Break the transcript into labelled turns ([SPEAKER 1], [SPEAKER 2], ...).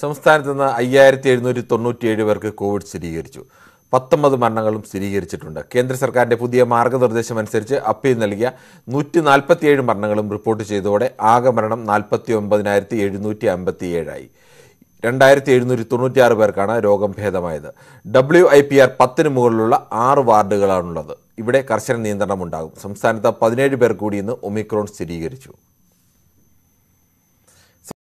[SPEAKER 1] സംസ്ഥാനത്ത് നിന്ന് അയ്യായിരത്തി എഴുന്നൂറ്റി തൊണ്ണൂറ്റിയേഴ് പേർക്ക് കോവിഡ് സ്ഥിരീകരിച്ചു പത്തൊമ്പത് മരണങ്ങളും സ്ഥിരീകരിച്ചിട്ടുണ്ട് കേന്ദ്ര സർക്കാരിൻ്റെ പുതിയ മാർഗനിർദ്ദേശം അനുസരിച്ച് അപ്പീൽ നൽകിയ നൂറ്റി നാൽപ്പത്തിയേഴ് മരണങ്ങളും റിപ്പോർട്ട് ചെയ്തതോടെ ആകെ മരണം നാൽപ്പത്തി ഒമ്പതിനായിരത്തി എഴുന്നൂറ്റി അമ്പത്തി ഏഴായി രണ്ടായിരത്തി എഴുന്നൂറ്റി തൊണ്ണൂറ്റിയാറ് പേർക്കാണ് രോഗം ഭേദമായത് ഡബ്ല്യു ഐ പി ആർ പത്തിന് മുകളിലുള്ള ആറ് വാർഡുകളാണുള്ളത് ഇവിടെ കർശന നിയന്ത്രണമുണ്ടാകും സംസ്ഥാനത്ത് പതിനേഴ് പേർ കൂടി ഇന്ന് ഒമിക്രോൺ സ്ഥിരീകരിച്ചു